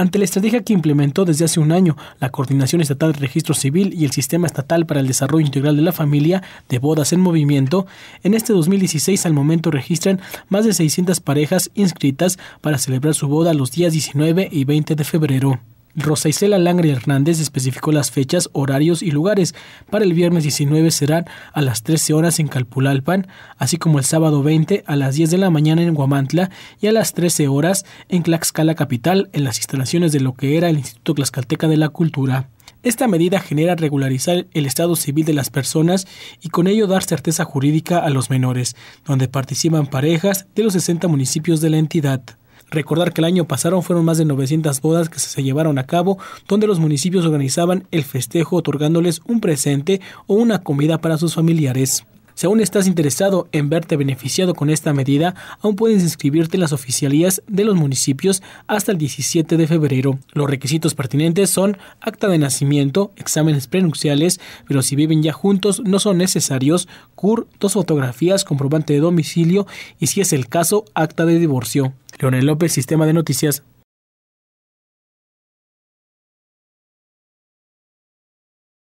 Ante la estrategia que implementó desde hace un año la Coordinación Estatal de Registro Civil y el Sistema Estatal para el Desarrollo Integral de la Familia de Bodas en Movimiento, en este 2016 al momento registran más de 600 parejas inscritas para celebrar su boda los días 19 y 20 de febrero. Rosa Isela Langre Hernández especificó las fechas, horarios y lugares. Para el viernes 19 serán a las 13 horas en Calpulalpan, así como el sábado 20 a las 10 de la mañana en Guamantla y a las 13 horas en Tlaxcala Capital, en las instalaciones de lo que era el Instituto Tlaxcalteca de la Cultura. Esta medida genera regularizar el estado civil de las personas y con ello dar certeza jurídica a los menores, donde participan parejas de los 60 municipios de la entidad. Recordar que el año pasado fueron más de 900 bodas que se llevaron a cabo, donde los municipios organizaban el festejo otorgándoles un presente o una comida para sus familiares. Si aún estás interesado en verte beneficiado con esta medida, aún puedes inscribirte en las oficialías de los municipios hasta el 17 de febrero. Los requisitos pertinentes son acta de nacimiento, exámenes prenupciales, pero si viven ya juntos no son necesarios, CUR, dos fotografías, comprobante de domicilio y si es el caso, acta de divorcio. Leonel López, Sistema de Noticias